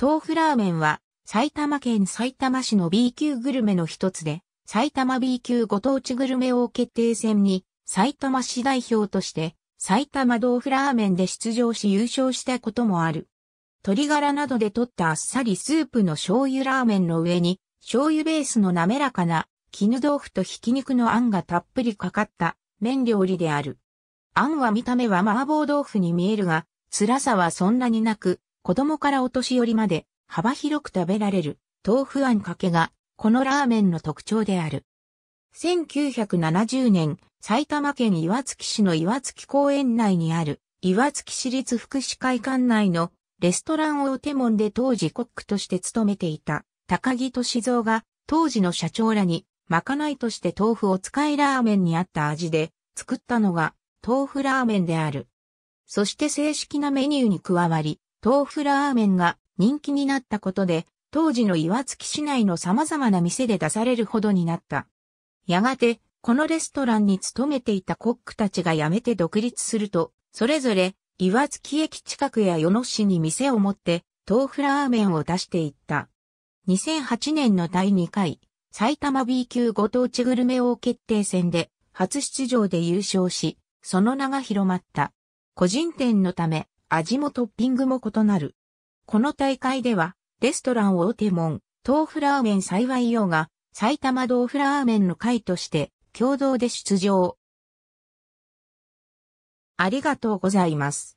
豆腐ラーメンは埼玉県埼玉市の B 級グルメの一つで、埼玉 B 級ご当地グルメ王決定戦に埼玉市代表として埼玉豆腐ラーメンで出場し優勝したこともある。鶏ガラなどで取ったあっさりスープの醤油ラーメンの上に醤油ベースの滑らかな絹豆腐とひき肉のあんがたっぷりかかった麺料理である。あんは見た目は麻婆豆腐に見えるが、辛さはそんなになく、子供からお年寄りまで幅広く食べられる豆腐あんかけがこのラーメンの特徴である。1970年、埼玉県岩槻市の岩槻公園内にある岩槻市立福祉会館内のレストラン大手門で当時コックとして勤めていた高木敏蔵が当時の社長らにまかないとして豆腐を使いラーメンにあった味で作ったのが豆腐ラーメンである。そして正式なメニューに加わり、豆腐ラーメンが人気になったことで、当時の岩槻市内の様々な店で出されるほどになった。やがて、このレストランに勤めていたコックたちが辞めて独立すると、それぞれ岩槻駅近くや与野市に店を持って豆腐ラーメンを出していった。2008年の第2回埼玉 B 級ご当地グルメ王決定戦で初出場で優勝し、その名が広まった。個人店のため味もトッピングも異なる。この大会では、レストラン大手門、豆腐ラーメン幸いようが、埼玉豆腐ラーメンの会として、共同で出場。ありがとうございます。